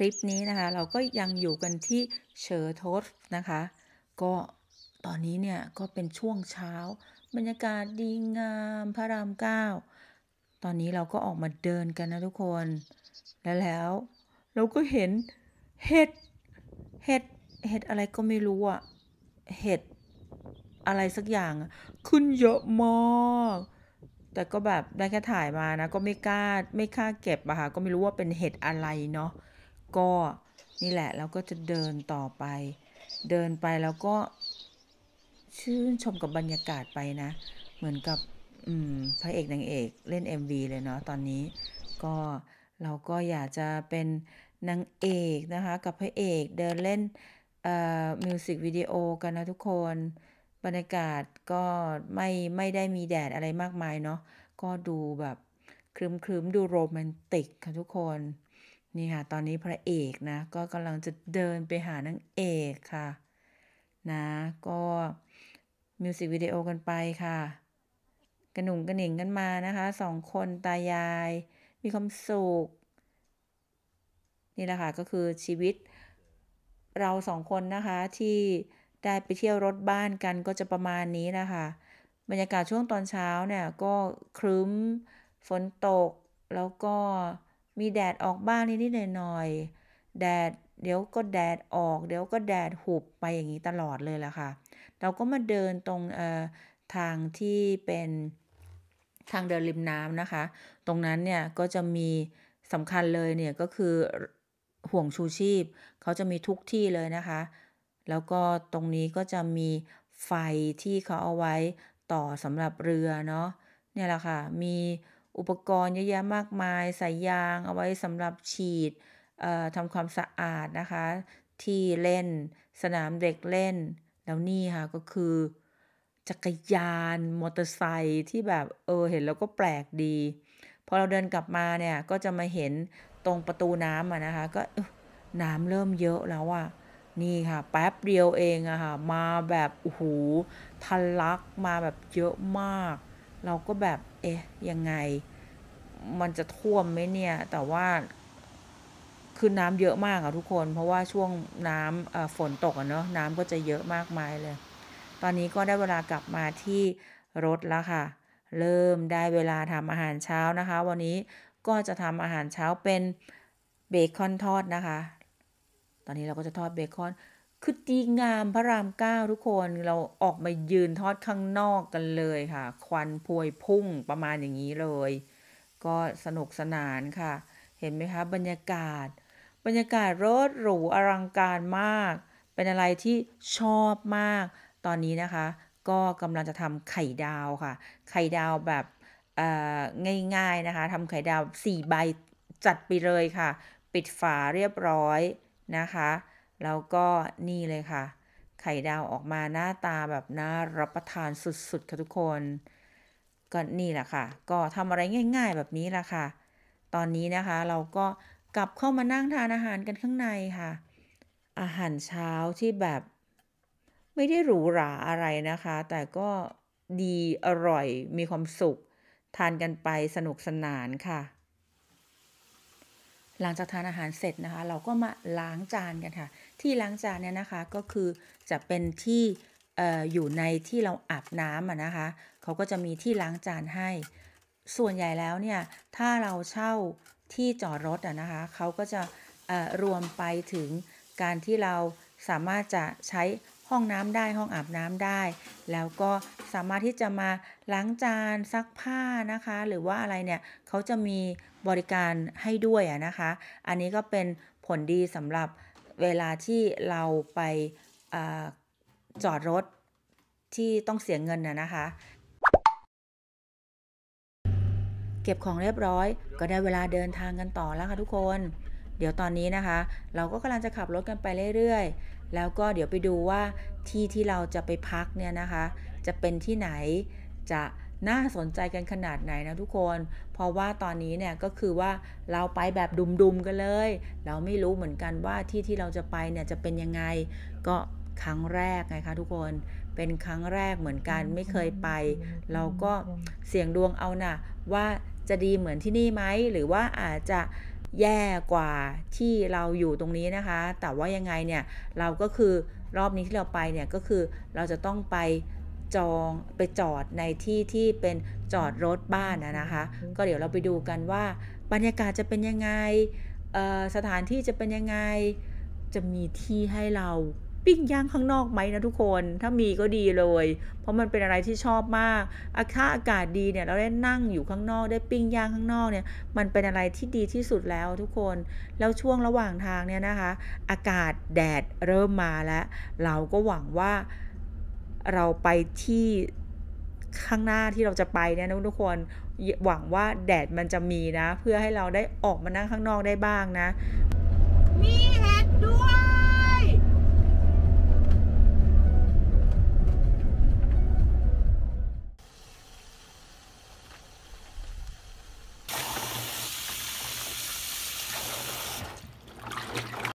คลิปนี้นะคะเราก็ยังอยู่กันที่เชอร์ทสนะคะก็ตอนนี้เนี่ยก็เป็นช่วงเช้า บรรยากาศดีงามพระรามเก้าตอนนี้เราก็ออกมาเดินกันนะทุกคน แล้วแล้ว เราก็เห็น เห็ดเห็ดเห็ดอะไรก็ไม่รู้อะเห็ดอะไรสักอย่างขึ้นเยอะมาก แต่ก็แบบได้แค่ถ่ายมานะก็ไม่กล้าไม่กล้าเก็บอะค่ะก็ไม่รู้ว่าเป็นเห็ดอะไรเนาะก็นี่แหละเราก็จะเดินต่อไป เดินไปแล้วก็ชื่นชมกับบรรยากาศไปนะ เหมือนกับพระเอกนางเอกเล่น MV เลยเนาะตอนนี้ ก็เราก็อยากจะเป็นนางเอกนะคะ กับพระเอกเดินเล่นมิวสิกวิดีโอกันนะทุกคน บรรยากาศก็ไม่ไม่ได้มีแดดอะไรมากมายเนาะก็ดูแบบครึมมดูโรแมนติกค่ะทุกคนนี่ค่ะ ตอนนี้พระเอกนะ ก็กำลังจะเดินไปหานางเอกค่ะ นะ ก็มิวสิกวิดีโอกันไปค่ะ กระหนุ่งกระหนิงกันมานะคะสองคนตายาย มีความสุข นี่แหละค่ะ ก็คือชีวิตเราสองคนนะคะที่ได้ไปเที่ยวรถบ้านกันก็จะประมาณนี้นะคะ บรรยากาศช่วงตอนเช้าเนี่ย ก็ครึ้ม ฝนตก แล้วก็มีแดดออกบ้างนิดๆหน่อยๆแดด เดี๋ยวก็แดดออก เดี๋ยวก็แดดหุบไปอย่างนี้ตลอดเลยแหละค่ะ เราก็มาเดินตรงทางที่เป็นทางเดินริมน้ำนะคะ ตรงนั้นเนี่ยก็จะมีสำคัญเลยเนี่ยก็คือห่วงชูชีพเขาจะมีทุกที่เลยนะคะ แล้วก็ตรงนี้ก็จะมีไฟที่เขาเอาไว้ต่อสำหรับเรือเนาะเนี่ยแหละค่ะมีอุปกรณ์เยอะแยะมากมาย สายยางเอาไว้สำหรับฉีดทำความสะอาดนะคะ ที่เล่นสนามเด็กเล่นแล้วนี่ค่ะก็คือ จักรยานมอเตอร์ไซค์ที่แบบเออเห็น แล้วก็แปลกดีพอเราเดินกลับมาเนี่ยก็จะมาเห็นตรงประตูน้ำอะนะคะก็น้ำเริ่มเยอะแล้วอะนี่ค่ะแป๊บเดียวเองอะค่ะมาแบบโอ้โหทะลักมาแบบเยอะมากเราก็แบบ เอ๊ะยังไง มันจะท่วมไหมเนี่ย แต่ว่า คือน้ำเยอะมากอะทุกคน เพราะว่าช่วงน้ำฝนตกอะเนาะ น้ำก็จะเยอะมากมายเลย ตอนนี้ก็ได้เวลากลับมาที่รถแล้วค่ะ เริ่มได้เวลาทำอาหารเช้านะคะ วันนี้ก็จะทำอาหารเช้าเป็นเบคอนทอดนะคะ ตอนนี้เราก็จะทอดเบคอนคือดีงามพระรามเก้าทุกคนเราออกมายืนทอดข้างนอกกันเลยค่ะ ควันพวยพุ่งประมาณอย่างนี้เลย ก็สนุกสนานค่ะ เห็นไหมคะบรรยากาศ บรรยากาศรถหรูอลังการมาก เป็นอะไรที่ชอบมากตอนนี้นะคะ ก็กำลังจะทำไข่ดาวค่ะ ไข่ดาวแบบง่ายๆนะคะทำไข่ดาว 4 ใบจัดไปเลยค่ะ ปิดฝาเรียบร้อยนะคะแล้วก็นี่เลยค่ะ ไข่ดาวออกมาหน้าตาแบบน่ารับประทานสุดๆ ค่ะทุกคน ก็นี่แหละค่ะ ก็ทำอะไรง่ายๆ แบบนี้แหละค่ะ ตอนนี้นะคะเราก็กลับเข้ามานั่งทานอาหารกันข้างในค่ะ อาหารเช้าที่แบบ ไม่ได้หรูหราอะไรนะคะ แต่ก็ดีอร่อยมีความสุข ทานกันไปสนุกสนานค่ะหลังจากทานอาหารเสร็จนะคะเราก็มาล้างจานกันค่ะ ที่ล้างจานเนี่ยนะคะก็คือจะเป็นที่อยู่ในที่เราอาบน้ำนะคะเขาก็จะมีที่ล้างจานให้ ส่วนใหญ่แล้วเนี่ยถ้าเราเช่าที่จอดรถนะคะเขาก็จะรวมไปถึงการที่เราสามารถจะใช้ห้องน้ำได้ห้องอาบน้ำได้ แล้วก็สามารถที่จะมาล้างจานซักผ้านะคะ หรือว่าอะไรเนี่ยเขาจะมีบริการให้ด้วยนะคะ อันนี้ก็เป็นผลดีสำหรับเวลาที่เราไปอจอดรถที่ต้องเสียเงินนะนะคะ เก็บของเรียบร้อย ก็ได้เวลาเดินทางกันต่อแล้วค่ะทุกคน เดี๋ยวตอนนี้นะคะ เราก็กำลังจะขับรถกันไปเรื่อยๆ แล้วก็เดี๋ยวไปดูว่าที่ที่เราจะไปพักเนี่ยนะคะจะเป็นที่ไหน จะน่าสนใจกันขนาดไหนนะทุกคน เพราะว่าตอนนี้เนี่ย ก็คือว่าเราไปแบบดุมๆกันเลย เราไม่รู้เหมือนกันว่าที่ที่เราจะไปเนี่ย จะเป็นยังไง ก็ครั้งแรกไงคะทุกคน เป็นครั้งแรกเหมือนกันไม่เคยไป เราก็เสี่ยงดวงเอานะ่ะว่าจะดีเหมือนที่นี่ไหม หรือว่าอาจจะแย่กว่าที่เราอยู่ตรงนี้นะคะ แต่ว่ายังไงเนี่ยเราก็คือรอบนี้ที่เราไปเนี่ยก็คือเราจะต้องไปจองไปจอดในที่ที่เป็นจอดรถบ้านนะคะ ก็เดี๋ยวเราไปดูกันว่าบรรยากาศจะเป็นยัง ไงสถานที่จะเป็นยัง ไงจะมีที่ให้เราปิ้งย่างข้างนอกไหมนะ ทุกคนถ้ามีก็ดีเลย เพราะมันเป็นอะไรที่ชอบมากอากาศอากาศดีเนี่ยเราได้นั่งอยู่ข้างนอกได้ปิ้งย่างข้างนอกเนี่ยมันเป็นอะไรที่ดีที่สุดแล้วทุกคนแล้วช่วงระหว่างทางเนี่ยนะคะ อากาศแดดเริ่มมาแล้วเราก็หวังว่าเราไปที่ข้างหน้าที่เราจะไปเนี่ยนะทุกคนหวังว่าแดดมันจะมีนะ เพื่อให้เราได้ออกมานั่งข้างนอกได้บ้างนะ มีแดดด้วย